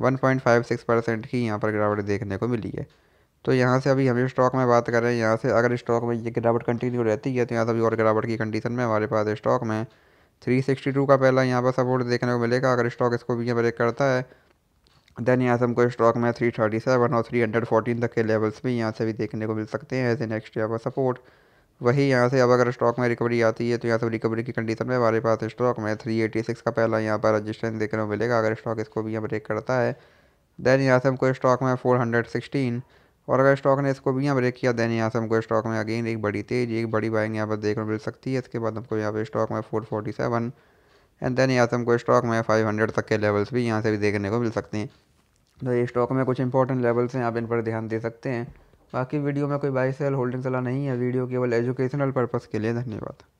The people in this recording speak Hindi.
1.56 परसेंट की यहाँ पर गिरावट देखने को मिली है तो यहाँ से अभी हम स्टॉक में बात कर रहे हैं यहाँ से अगर स्टॉक में ये गिरावट कंटिन्यू रहती है तो यहाँ से अभी और गिरावट की कंडीशन में हमारे पास स्टॉक में 362 का पहला यहाँ पर सपोर्ट देखने को मिलेगा अगर स्टॉक इसको भी ब्रेक करता है देन यहाँ से हमको स्टॉक में सेवन और 314 तक के लेवल्स भी यहाँ से भी देखने को मिल सकते हैं एज ए नेक्स्ट यहाँ पर सपोर्ट वही यहाँ से अब अगर स्टॉक में रिकवरी आती है तो यहाँ से रिकवरी की कंडीशन में हमारे पास स्टॉक में थ्री एटी सिक्स का पहला यहाँ पर रजिस्टेंस देखने को मिलेगा अगर स्टॉक इसको भी यहाँ ब्रेक करता है देन यहाँ से हमको स्टॉक में फोर हंड्रेड सिक्सटीन और अगर स्टॉक ने इसको भी यहाँ ब्रेक किया देन यहाँ से हमको स्टॉक में अगेन एक बड़ी तेज एक बड़ी बाइंग यहाँ पर देखने मिल सकती है इसके बाद हमको यहाँ पर स्टॉक में four forty seven and then यहाँ से हमको स्टॉक में फाइव हंड्रेड तक के लेवल्स भी यहाँ से भी देखने को मिल सकते हैं तो ये स्टॉक में कुछ इंपॉर्टेंट लेवल्स हैं आप इन पर ध्यान दे सकते हैं बाकी वीडियो में कोई बाई सेल होल्डिंग सलाह नहीं है वीडियो केवल एजुकेशनल पर्पज़ के लिए धन्यवाद